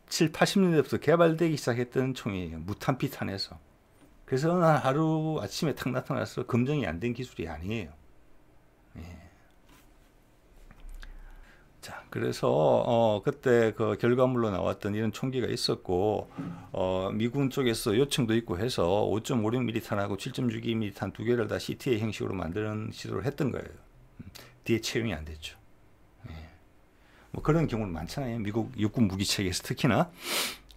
7, 80년대부터 개발되기 시작했던 총이에요. 무탄피탄에서. 그래서 하루 아침에 탁 나타나서 검증이 안 된 기술이 아니에요. 예. 자, 그래서 어, 그때 그 결과물로 나왔던 이런 총기가 있었고 어, 미군 쪽에서 요청도 있고 해서 5.56mm 탄하고 7.62mm 탄 두 개를 다 CTA 형식으로 만드는 시도를 했던 거예요. 뒤에 채용이 안 됐죠. 예. 뭐 그런 경우는 많잖아요. 미국 육군 무기체계에서 특히나.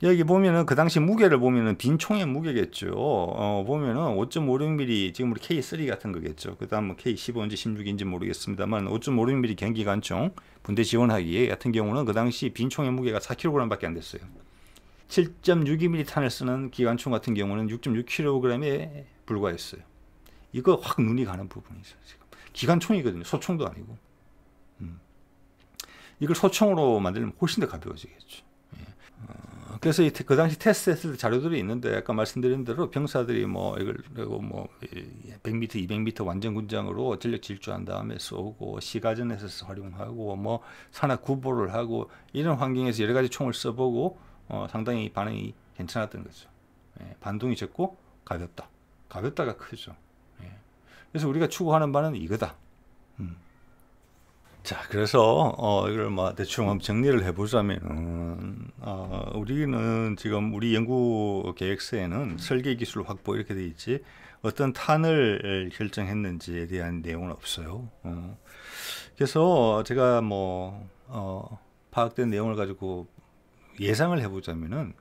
여기 보면은 그 당시 무게를 보면은 빈 총의 무게겠죠. 어, 보면은 5.56mm 지금 우리 K3 같은 거겠죠. 그 다음 뭐 K15인지 16인지 모르겠습니다만 5.56mm 경기관총 군대 지원하기 같은 경우는 그 당시 빈 총의 무게가 4kg밖에 안 됐어요. 7.62mm 탄을 쓰는 기관총 같은 경우는 6.6kg에 불과했어요. 이거 확 눈이 가는 부분이 있 지금. 기관총이거든요. 소총도 아니고. 음. 이걸 소총으로 만들면 훨씬 더 가벼워지겠죠. 예. 어. 그래서 이, 그 당시 테스트했을 자료들이 있는데 아까 말씀드린 대로 병사들이 뭐 이걸 그리고 뭐 100m, 200m 완전 군장으로 전력 질주한 다음에 쏘고 시가전에서 활용하고 뭐 산악 구보를 하고 이런 환경에서 여러 가지 총을 써보고 어, 상당히 반응이 괜찮았던 거죠. 예, 반동이 적고 가볍다. 가볍다가 크죠. 예. 그래서 우리가 추구하는 바는 이거다. 음. 자, 그래서 어 이걸 뭐 대충 한번 정리를 해보자면, 어, 우리는 지금 우리 연구 계획서에는 설계 기술 확보 이렇게 돼 있지 어떤 탄을 결정했는지에 대한 내용은 없어요. 어. 그래서 제가 뭐 어, 파악된 내용을 가지고 예상을 해보자면은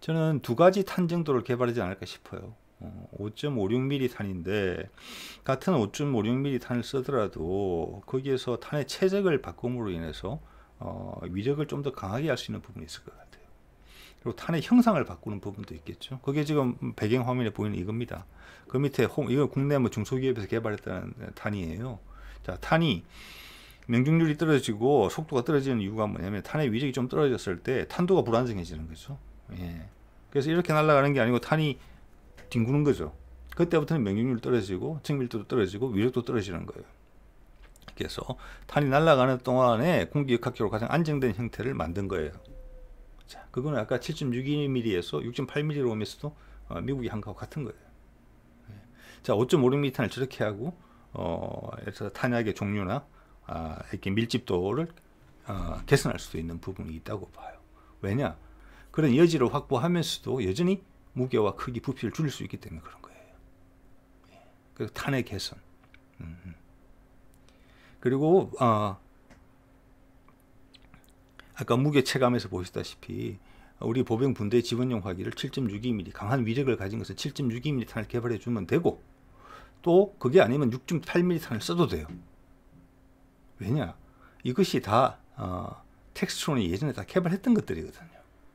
저는 두 가지 탄 정도를 개발하지 않을까 싶어요. 5.56mm 어, 탄인데 같은 5.56mm 탄을 쓰더라도 거기에서 탄의 체색을 바꿈으로 인해서 어, 위력을좀 더 강하게 할 수 있는 부분이 있을 것 같아요. 그리고 탄의 형상을 바꾸는 부분도 있겠죠. 그게 지금 배경 화면에 보이는 이겁니다. 그 밑에 홈, 이거 국내 뭐 중소기업에서 개발했다는 탄이에요. 자, 탄이 명중률이 떨어지고 속도가 떨어지는 이유가 뭐냐면 탄의 위력이좀 떨어졌을 때 탄도가 불안정해지는 거죠. 예. 그래서 이렇게 날아가는 게 아니고 탄이 뒹구는 거죠. 그때부터는 명중률 떨어지고 측밀도도 떨어지고 위력도 떨어지는 거예요. 그래서 탄이 날아가는 동안에 공기역학적으로 가장 안정된 형태를 만든 거예요. 자, 그거는 아까 7.62mm에서 6.8mm로 오면서도 어, 미국이 한거하 같은 거예요. 네. 자, 5.56mm 탄을 저렇게 하고 어, 탄약의 종류나 아, 이렇게 밀집도를 아, 개선할 수도 있는 부분이 있다고 봐요. 왜냐? 그런 여지를 확보하면서도 여전히 무게와 크기, 부피를 줄일 수 있기 때문에 그런 거예요. 예. 그 탄핵 개선. 그리고 어, 아까 무게 체감에서 보시다시피 우리 보병 분대 지원용 화기를 7.62mm 강한 위력을 가진 것을 7.62mm 탄을 개발해 주면 되고 또 그게 아니면 6.8mm 탄을 써도 돼요. 왜냐? 이것이 다 어, 텍스트론이 예전에 다 개발했던 것들이거든요.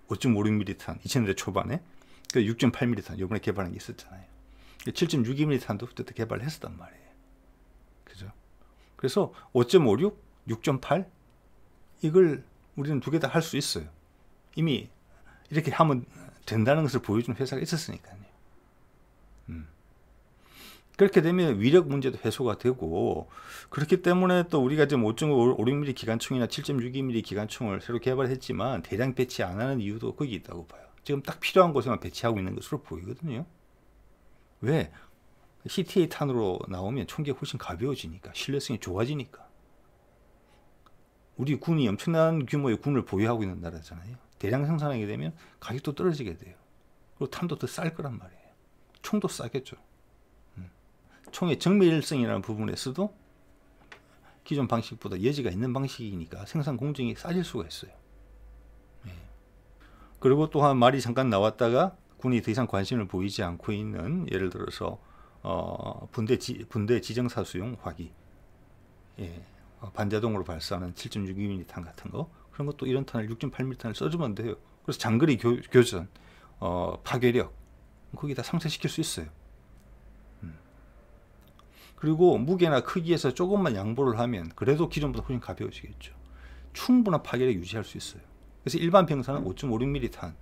5.56mm 탄 2000년대 초반에 그 6.8mm 탄 요번에 개발한 게 있었잖아요. 7.62mm 그러니까 탄도 그때 개발을 했었단 말이에요. 그죠? 그래서 5.56, 6.8 이걸 우리는 두 개 다 할 수 있어요. 이미 이렇게 하면 된다는 것을 보여준 회사가 있었으니까요. 음. 그렇게 되면 위력 문제도 해소가 되고 그렇기 때문에 또 우리가 지금 5.56mm 기관총이나 7.62mm 기관총을 새로 개발했지만 대량 배치 안 하는 이유도 거기 있다고 봐요. 지금 딱 필요한 곳에만 배치하고 있는 것으로 보이거든요. 왜? CTA 탄으로 나오면 총기가 훨씬 가벼워지니까 신뢰성이 좋아지니까 우리 군이 엄청난 규모의 군을 보유하고 있는 나라잖아요. 대량 생산하게 되면 가격도 떨어지게 돼요. 그리고 탄도 더 쌀 거란 말이에요. 총도 싸겠죠. 음. 총의 정밀성이라는 부분에서도 기존 방식보다 여지가 있는 방식이니까 생산 공정이 싸질 수가 있어요. 그리고 또한 말이 잠깐 나왔다가 군이 더 이상 관심을 보이지 않고 있는 예를 들어서 어, 분대 지, 분대 지정 사수용 화기, 예, 어, 반자동으로 발사하는 7.62mm 탄 같은 거 그런 것도 이런 탄을 6.8mm 탄을 써주면 돼요. 그래서 장거리 교, 교전, 어, 파괴력 거기다 상쇄시킬 수 있어요. 음. 그리고 무게나 크기에서 조금만 양보를 하면 그래도 기존보다 훨씬 가벼워지겠죠. 충분한 파괴력 유지할 수 있어요. 그래서 일반 병사는 5.56mm 탄,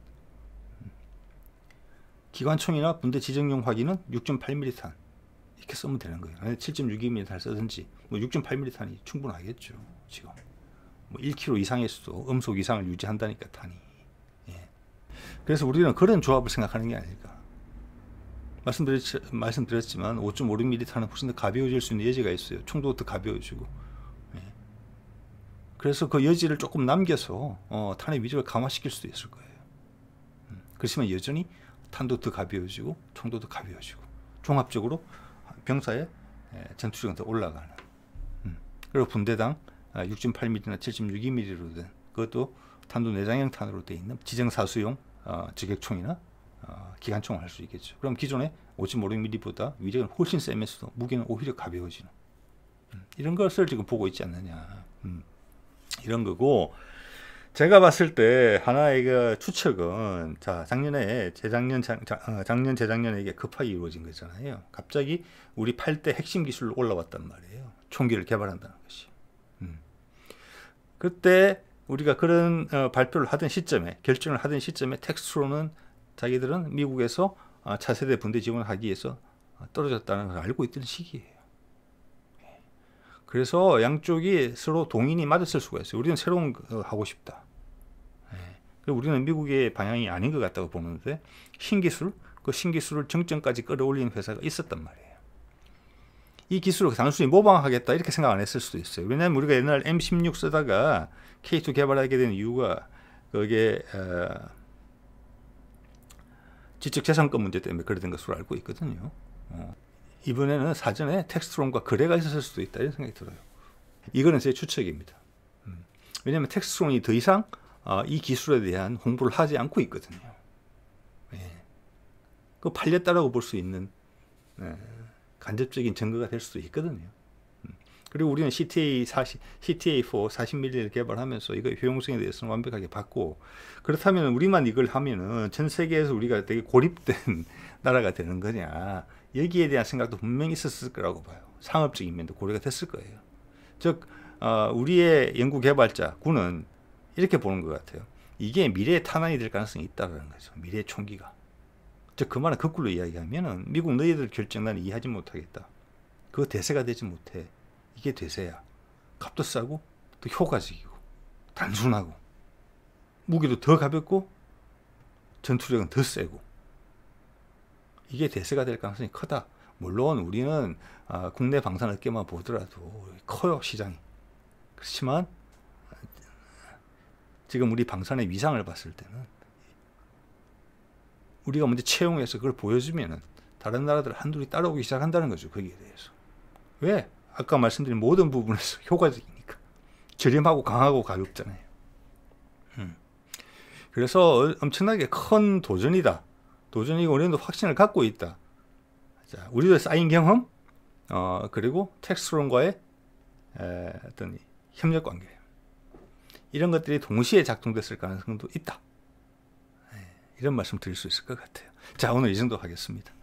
기관총이나 분대 지정용 화기는 6.8mm 탄 이렇게 쓰면 되는 거예요. 7.62mm 탄 쓰든지 뭐 6.8mm 탄이 충분하겠죠. 지금 뭐 1km 이상일 수도 음속 이상을 유지한다니까 탄이. 예. 그래서 우리는 그런 조합을 생각하는 게 아닐까. 말씀드렸, 말씀드렸지만 5.56mm 탄은 훨씬 더 가벼워질 수 있는 예제가 있어요. 총도 더 가벼워지고 그래서 그 여지를 조금 남겨서 어, 탄핵 위기을 강화시킬 수도 있을 거예요. 음, 그렇지만 여전히 탄도 더 가벼워지고 총도 더 가벼워지고 종합적으로 병사의 예, 전투력은 더 올라가는 음, 그리고 분대당 6.8mm나 아, 7.62mm로 된 그것도 탄도 내장형 탄으로 되어 있는 지정사수용 직격총이나 어, 어, 기관총을 할 수 있겠죠. 그럼 기존의 5.56mm보다 위력은 훨씬 세면서도 무게는 오히려 가벼워지는 음, 이런 것을 지금 보고 있지 않느냐. 이런 거고 제가 봤을 때 하나의 추측은 자 작년에 재작년 작, 어, 작년 재작년에 이게 급하게 이루어진 거잖아요. 갑자기 우리 8대 핵심 기술로 올라왔단 말이에요. 총기를 개발한다는 것이. 음. 그때 우리가 그런 어, 발표를 하던 시점에 결정을 하던 시점에 텍스로는 트 자기들은 미국에서 어, 차세대 분대 지원하기 위해서 어, 떨어졌다는 걸 알고 있던 시기에요 그래서 양쪽이 서로 동인이 맞았을 수가 있어요. 우리는 새로운 거 어, 하고 싶다. 예. 우리는 미국의 방향이 아닌 것 같다고 보는데 신기술, 그 신기술을 정점까지 끌어올리는 회사가 있었단 말이에요. 이 기술을 단순히 모방하겠다 이렇게 생각 안 했을 수도 있어요. 왜냐하면 우리가 옛날 M16 쓰다가 K2 개발하게 된 이유가 그게 어, 지적재산권 문제 때문에 그러던 것으로 알고 있거든요. 어. 이번에는 사전에 텍스트롬과 거래가 있었을 수도 있다 이런 생각이 들어요. 이거는 제 추측입니다. 음. 왜냐하면 텍스트론이 더 이상 어, 이 기술에 대한 홍보를 하지 않고 있거든요. 예. 그 팔렸다라고 볼 수 있는 예. 간접적인 증거가 될 수도 있거든요. 음. 그리고 우리는 CTA 40, CTA4 40ml를 개발하면서 이거 효용성에 대해서는 완벽하게 봤고 그렇다면 우리만 이걸 하면은 전 세계에서 우리가 되게 고립된 나라가 되는 거냐 여기에 대한 생각도 분명히 있었을 거라고 봐요. 상업적인 면도 고려가 됐을 거예요. 즉 어, 우리의 연구 개발자 군은 이렇게 보는 것 같아요. 이게 미래의 탄환이 될 가능성이 있다는 거죠. 미래의 총기가. 즉그 말은 거꾸로 이야기하면은 미국 너희들 결정 나 이해하지 못하겠다. 그 대세가 되지 못해. 이게 대세야. 값도 싸고 또 효과적이고 단순하고 무기도 더 가볍고 전투력은 더 세고 이게 대세가 될 가능성이 크다. 물론 우리는 아, 국내 방산업계만 보더라도 커요 시장이. 그렇지만 지금 우리 방산의 위상을 봤을 때는 우리가 먼저 채용해서 그걸 보여주면은 다른 나라들 한둘이 따라오기 시작한다는 거죠. 거기에 대해서. 왜? 아까 말씀드린 모든 부분에서 효과적이니까. 저렴하고 강하고 가볍잖아요. 음. 그래서 엄청나게 큰 도전이다. 도전이 우리는 확신을 갖고 있다. 자, 우리도 쌓인 경험, 어, 그리고 텍스론과의 어떤 협력 관계. 이런 것들이 동시에 작동됐을 가능성도 있다. 에, 예, 이런 말씀 드릴 수 있을 것 같아요. 자, 오늘 이 정도 하겠습니다.